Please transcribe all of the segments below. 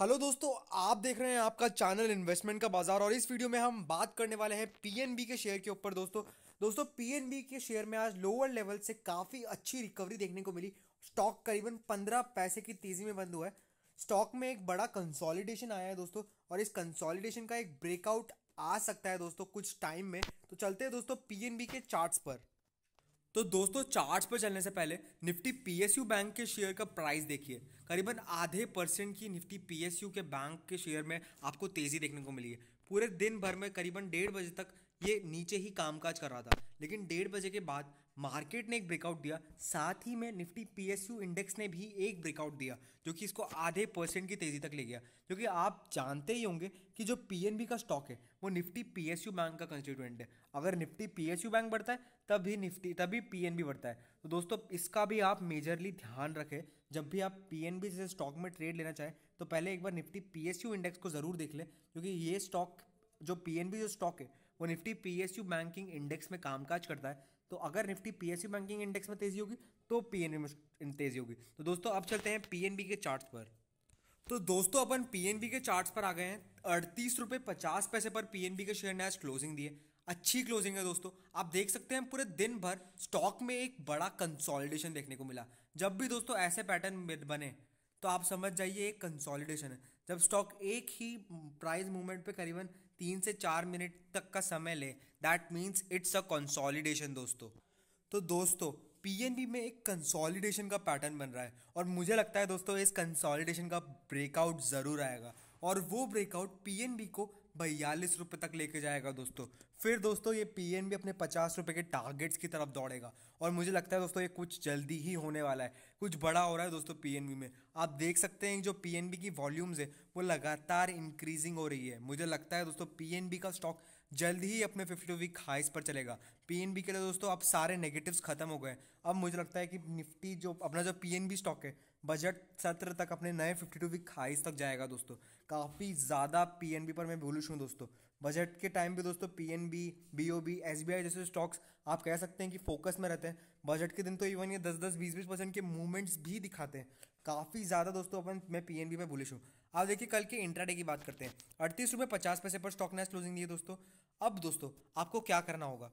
hello दोस्तों आप देख रहे हैं आपका चैनल इन्वेस्टमेंट का बाजार और इस वीडियो में हम बात करने वाले हैं पीएनबी के शेयर के ऊपर दोस्तों दोस्तों पीएनबी के शेयर में आज लोअर लेवल से काफ़ी अच्छी रिकवरी देखने को मिली स्टॉक करीबन पंद्रह पैसे की तेज़ी में बंद हुआ है स्टॉक में एक बड़ा कंसोलिडेशन आया है दोस्तों और इस कंसोलिडेशन का एक ब्रेकआउट आ सकता है दोस्तों कुछ टाइम में तो चलते हैं दोस्तों पीएनबी के चार्ट्स पर तो दोस्तों चार्ट पर चलने से पहले निफ्टी पीएसयू बैंक के शेयर का प्राइस देखिए करीबन आधे परसेंट की निफ्टी पीएसयू के बैंक के शेयर में आपको तेज़ी देखने को मिली है पूरे दिन भर में करीबन डेढ़ बजे तक ये नीचे ही कामकाज कर रहा था लेकिन डेढ़ बजे के बाद मार्केट ने एक ब्रेकआउट दिया साथ ही में निफ्टी पीएसयू इंडेक्स ने भी एक ब्रेकआउट दिया जो कि इसको आधे परसेंट की तेज़ी तक ले गया क्योंकि आप जानते ही होंगे कि जो पीएनबी का स्टॉक है वो निफ्टी पीएसयू बैंक का कंस्टिट्यूएंट है अगर निफ्टी पीएसयू बैंक बढ़ता है तभी निफ्टी तभी पीएनबी बढ़ता है तो दोस्तों इसका भी आप मेजरली ध्यान रखें जब भी आप पीएनबी जैसे स्टॉक में ट्रेड लेना चाहें तो पहले एक बार निफ्टी पीएसयू इंडेक्स को ज़रूर देख लें क्योंकि ये स्टॉक जो पीएनबी जो स्टॉक है वो निफ्टी पीएसयू बैंकिंग इंडेक्स में कामकाज करता है तो अगर निफ्टी पीएसयू बैंकिंग इंडेक्स में तेजी होगी तो पीएनबी में तेजी होगी तो दोस्तों अब चलते हैं पीएनबी के चार्ट पर तो दोस्तों अपन पीएनबी के चार्ट्स पर आ गए हैं अड़तीस रुपये पचास पैसे पर पीएनबी के शेयर ने आज क्लोजिंग दी है अच्छी क्लोजिंग है दोस्तों आप देख सकते हैं पूरे दिन भर स्टॉक में एक बड़ा कंसोलिडेशन देखने को मिला जब भी दोस्तों ऐसे पैटर्न बने तो आप समझ जाइए एक कंसोलिडेशन है जब स्टॉक एक ही प्राइस मूवमेंट पे करीबन तीन से चार मिनट तक का समय ले that means it's a consolidation दोस्तों तो दोस्तों पीएनबी में एक कंसोलिडेशन का पैटर्न बन रहा है और मुझे लगता है दोस्तों इस कंसोलिडेशन का ब्रेकआउट ज़रूर आएगा और वो ब्रेकआउट पीएनबी को बयालीस रुपये तक लेके जाएगा दोस्तों फिर दोस्तों ये पी एन बी अपने पचास रुपये के टारगेट्स की तरफ दौड़ेगा और मुझे लगता है दोस्तों ये कुछ जल्दी ही होने वाला है कुछ बड़ा हो रहा है दोस्तों पी एन बी में आप देख सकते हैं जो पी एन बी की वॉल्यूम्स है वो लगातार इंक्रीजिंग हो रही है मुझे लगता है दोस्तों पी एन बी का स्टॉक जल्द ही अपने फिफ्टी टू वीक हाइस पर चलेगा पी एन बी के लिए दोस्तों अब सारे नेगेटिव्स खत्म हो गए अब मुझे लगता है कि निफ्टी जो अपना जो पी एन बी स्टॉक है बजट सत्र तक अपने नए 52 वीक हाइस तक जाएगा दोस्तों काफ़ी ज़्यादा बी पर मैं भूलूश हूँ दोस्तों बजट के टाइम भी दोस्तों P N B B B O S B I जैसे स्टॉक्स आप कह सकते हैं कि फोकस में रहते हैं बजट के दिन तो इवन ये दस दस बीस बीस परसेंट के मूवमेंट्स भी दिखाते हैं काफ़ी ज़्यादा दोस्तों अपन मैं पी एन बी में भूलिश हूँ आप देखिए कल के इंट्राडे की बात करते हैं अड़तीस रुपये पचास पैसे पर स्टॉक ने क्लोजिंग दिए है दोस्तों अब दोस्तों आपको क्या करना होगा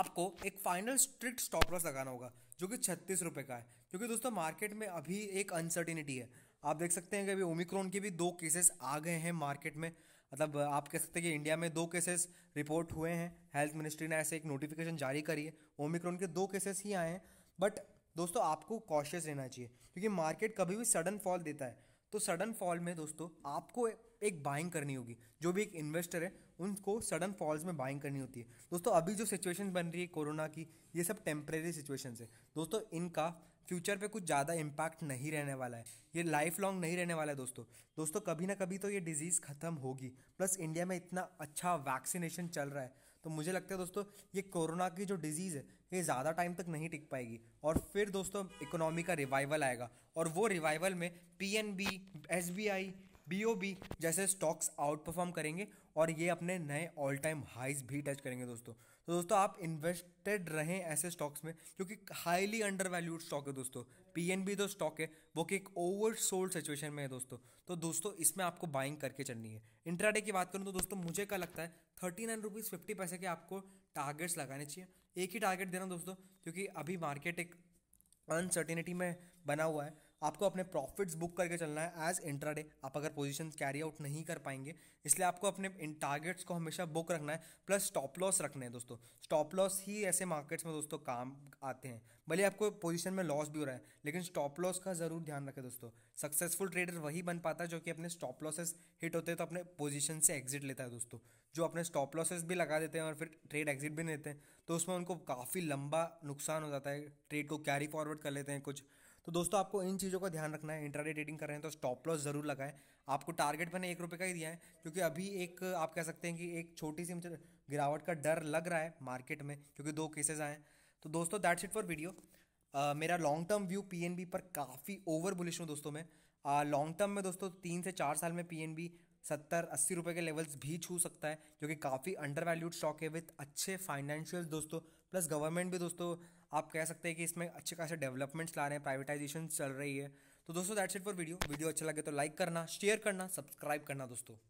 आपको एक फाइनल स्ट्रिक्ट स्टॉप लॉस लगाना होगा जो कि छत्तीस रुपये का है क्योंकि दोस्तों मार्केट में अभी एक अनसर्टिनिटी है आप देख सकते हैं कि अभी ओमिक्रॉन के भी दो केसेस आ गए हैं मार्केट में मतलब आप कह सकते हैं कि इंडिया में दो केसेस रिपोर्ट हुए हैं हेल्थ मिनिस्ट्री ने ऐसे एक नोटिफिकेशन जारी करी है ओमिक्रॉन के दो केसेस ही आए हैं बट दोस्तों आपको कॉशियस रहना चाहिए क्योंकि मार्केट कभी भी सडन फॉल देता है तो सडन फॉल में दोस्तों आपको एक बाइंग करनी होगी जो भी एक इन्वेस्टर है उनको सडन फॉल्स में बाइंग करनी होती है दोस्तों अभी जो सिचुएशन बन रही है कोरोना की ये सब टेम्प्रेरी सिचुएशन है दोस्तों इनका फ्यूचर पे कुछ ज़्यादा इम्पैक्ट नहीं रहने वाला है ये लाइफ लॉन्ग नहीं रहने वाला है दोस्तों दोस्तों कभी ना कभी तो ये डिजीज़ ख़त्म होगी प्लस इंडिया में इतना अच्छा वैक्सीनेशन चल रहा है तो मुझे लगता है दोस्तों ये कोरोना की जो डिजीज़ है ये ज़्यादा टाइम तक नहीं टिक पाएगी और फिर दोस्तों इकोनॉमी का रिवाइवल आएगा और वो रिवाइवल में P N B S B I B जैसे स्टॉक्स आउट परफॉर्म करेंगे और ये अपने नए ऑल टाइम हाइज भी टच करेंगे दोस्तों तो दोस्तों आप इन्वेस्टेड रहें ऐसे स्टॉक्स में क्योंकि हाईली अंडर वैल्यूड स्टॉक है दोस्तों पीएनबी जो स्टॉक है वो कि एक ओवर सोल्ड सिचुएशन में है दोस्तों तो दोस्तों इसमें आपको बाइंग करके चलनी है इंट्राडे की बात करूँ तो दोस्तों मुझे क्या लगता है थर्टी नाइन रुपीज़ फिफ्टी पैसे के आपको टारगेट्स लगाने चाहिए एक ही टारगेट दे रहा हूँ दोस्तों क्योंकि अभी मार्केट एक अनसर्टिनिटी में बना हुआ है आपको अपने प्रॉफिट्स बुक करके चलना है एज इंट्राडे आप अगर पोजिशन कैरी आउट नहीं कर पाएंगे इसलिए आपको अपने इन टारगेट्स को हमेशा बुक रखना है प्लस स्टॉप लॉस रखना है दोस्तों स्टॉप लॉस ही ऐसे मार्केट्स में दोस्तों काम आते हैं भले आपको पोजिशन में लॉस भी हो रहा है लेकिन स्टॉप लॉस का ज़रूर ध्यान रखें दोस्तों सक्सेसफुल ट्रेडर वही बन पाता है जो कि अपने स्टॉप लॉसेस हिट होते हैं तो अपने पोजिशन से एग्जिट लेता है दोस्तों जो अपने स्टॉप लॉसेस भी लगा देते हैं और फिर ट्रेड एग्जिट भी देते हैं तो उसमें उनको काफ़ी लंबा नुकसान हो जाता है ट्रेड को कैरी फॉरवर्ड कर लेते हैं कुछ तो दोस्तों आपको इन चीज़ों का ध्यान रखना है इंटरडे ट्रेडिंग कर रहे हैं तो स्टॉप लॉस ज़रूर लगाएं आपको टारगेट मैंने एक रुपये का ही दिया है क्योंकि अभी एक आप कह सकते हैं कि एक छोटी सी गिरावट का डर लग रहा है मार्केट में क्योंकि दो केसेज आए तो दोस्तों that's it for video Uh, मेरा लॉन्ग टर्म व्यू पी पर काफ़ी ओवर बुलिश हूँ दोस्तों मैं लॉन्ग uh, टर्म में दोस्तों तीन से चार साल में पी सत्तर अस्सी रुपये के लेवल्स भी छू सकता है जो कि काफ़ी अंडर वैल्यूड स्टॉक है विथ अच्छे फाइनेंशियल दोस्तों प्लस गवर्नमेंट भी दोस्तों आप कह सकते हैं कि इसमें अच्छे खासे डेवलपमेंट्स ला रहे हैं प्राइवेटाइजेशन चल रही है तो दोस्तों that's it for video video अच्छा लगे तो लाइक करना शेयर करना सब्सक्राइब करना दोस्तों